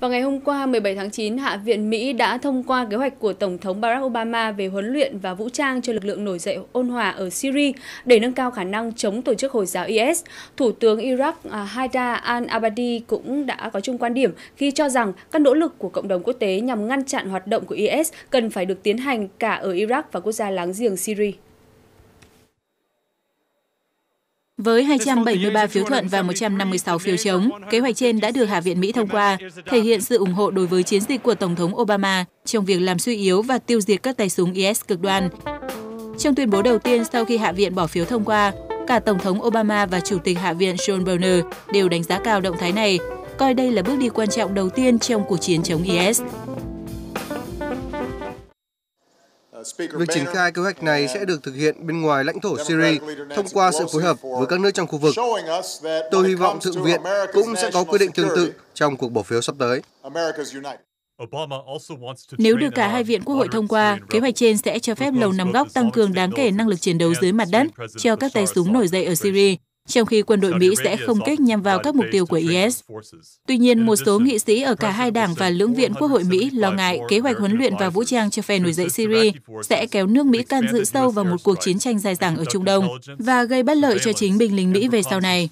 Vào ngày hôm qua 17 tháng 9, Hạ viện Mỹ đã thông qua kế hoạch của Tổng thống Barack Obama về huấn luyện và vũ trang cho lực lượng nổi dậy ôn hòa ở Syria để nâng cao khả năng chống tổ chức Hồi giáo IS. Thủ tướng Iraq à, Haidar al-Abadi cũng đã có chung quan điểm khi cho rằng các nỗ lực của cộng đồng quốc tế nhằm ngăn chặn hoạt động của IS cần phải được tiến hành cả ở Iraq và quốc gia láng giềng Syria. Với 273 phiếu thuận và 156 phiếu chống, kế hoạch trên đã được Hạ viện Mỹ thông qua, thể hiện sự ủng hộ đối với chiến dịch của Tổng thống Obama trong việc làm suy yếu và tiêu diệt các tay súng IS cực đoan. Trong tuyên bố đầu tiên sau khi Hạ viện bỏ phiếu thông qua, cả Tổng thống Obama và Chủ tịch Hạ viện John Boehner đều đánh giá cao động thái này, coi đây là bước đi quan trọng đầu tiên trong cuộc chiến chống IS. Việc triển khai kế hoạch này sẽ được thực hiện bên ngoài lãnh thổ Syria thông qua sự phối hợp với các nước trong khu vực. Tôi hy vọng Thượng viện cũng sẽ có quyết định tương tự trong cuộc bỏ phiếu sắp tới. Nếu được cả hai viện Quốc hội thông qua, kế hoạch trên sẽ cho phép Lầu Năm Góc tăng cường đáng kể năng lực chiến đấu dưới mặt đất cho các tay súng nổi dậy ở Syria trong khi quân đội Mỹ sẽ không kích nhằm vào các mục tiêu của IS. Tuy nhiên, một số nghị sĩ ở cả hai đảng và lưỡng viện Quốc hội Mỹ lo ngại kế hoạch huấn luyện và vũ trang cho phe nổi dậy Syria sẽ kéo nước Mỹ can dự sâu vào một cuộc chiến tranh dài dẳng ở Trung Đông và gây bất lợi cho chính binh lính Mỹ về sau này.